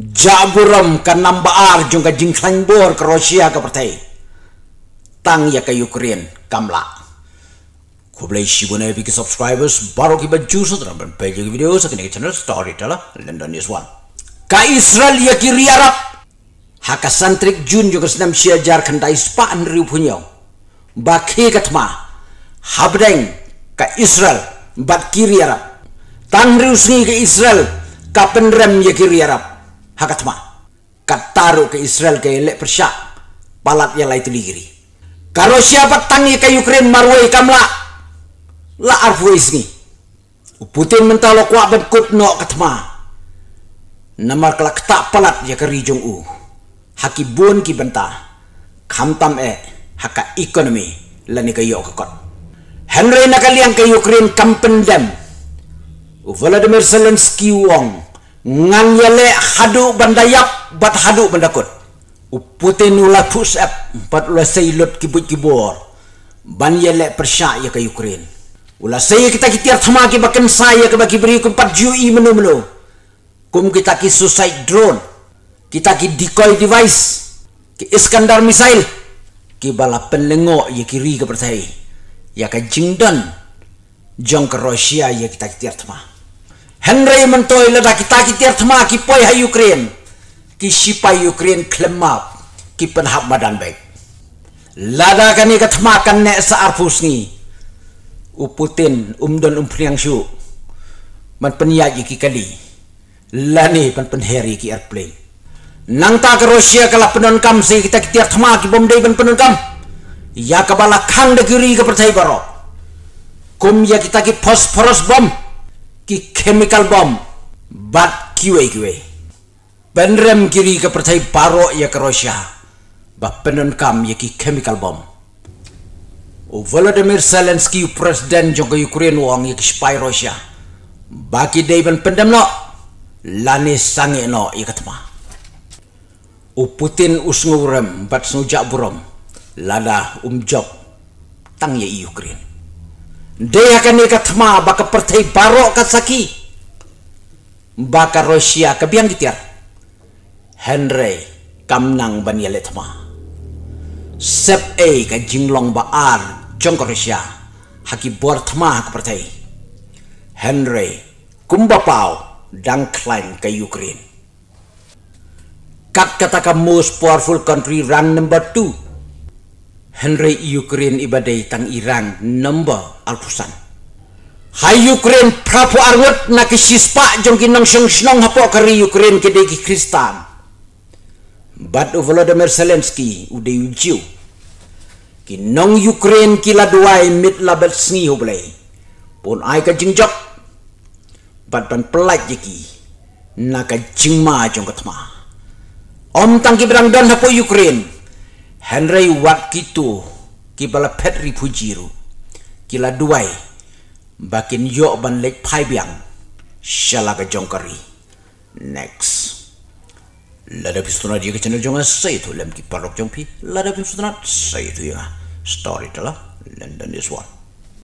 Jaburam ka nambaar jung ka jingkhang bor ke Rusia ke pertai. Tang ya ka Ukraine kamla. Kublai shibune bi ki subscribers baru ki ba juice dram ban pe ki video sa ki channel storyteller London News 1. Ka Israel ya ki riarap. Haka santrik jun juga senam sinam sia jar kan dai spa an riu punyo. Ba ki Habdeng ka Israel bat ki riarap. Tang riu sing ki Israel ka penrem ya ki riarap hakatma kan taruh ke Israel ke elek persya palat yang lain tuligiri Kalau siapa tangi ke Ukraine kamu lah, lah arfu isni Putin mentalo kuat dan berkut no katma Namar kelak tak palat ya ke rijung u haki buon ki benta kamtam eh, haka ekonomi lani ke yok kot Henry nakal yang ke Ukraine kampen dem Vladimir Zelensky Wong ngan yale hadu bandayap bat hadu benda kot nula pusap bat ula seilut kibut kibor ban yale persya ya ke ukraine ula sei kita kitir sama ki bakin saya ke bagi beri kumpat jui menu menu kum kita ki suicide drone kita ki decoy device ki iskandar missile ki bala penengok ya kiri ke percaya ya ke jingdan jong ke rusia ya kita kitir sama. Henry mentoi le kita taki tiar thma ki poi ha Ukraine. Ki shipa Ukraine klemma ki pen hap madan baik. Lada kani ka thma kan ne sa arpus ni. U Putin um don um priang shu. Man pen ya ki kali. Lani pen pen heri ki airplane. Nang ta ka Russia kala penon kam si kita ki tiar thma ki bom dei ben penon kam. Ya kabala khang de giri ka pertai baro. Kum ya kita ki phosphorus bomb ki chemical bomb bat kiwe kiwe penrem kiri ke percai paro ya ke Rusia ba penon kam ya ki chemical bomb o Volodymyr Zelensky presiden jonga Ukraine wong ya ki spy Rusia baki deben pendam no lani sange no ya ketma o Putin usngurem bat sujak burom lada umjob tang ya Ukraine dia akan ni katma baka pertai barok ka saki. Baka Rusia kebiang gitar Henry kamnang ban ya letma. Sep A e ka jinglong ba ar jong Rusia. Haki buat tma ka pertai. Henry kumba pau dang klan ka Ukraine. Kat katakan most powerful country rank number two. Henry Ukraine ibadai tang Iran nomba alusan. Hai Ukraine prapo arwet nak sispa jong kinang seng senong hapo kari Ukraine kedai ki Kristan. Bat Volodymyr Zelensky udai ujiu. Kinong Ukraine kila duai mit labet sengi hublai. Pun ai ka jingjok. Bat pan pelat jeki. Naka jingma jong ketma. Om tangki berang dan hapo Ukraine. Henry Watkito kibala petri pujiru kila duai bakin yo ban lek pai biang shalaga jongkari next lada pisuna dia ke channel jonga sai tu lem ki parok jongpi lada pisuna sai tu ya story to lah london is one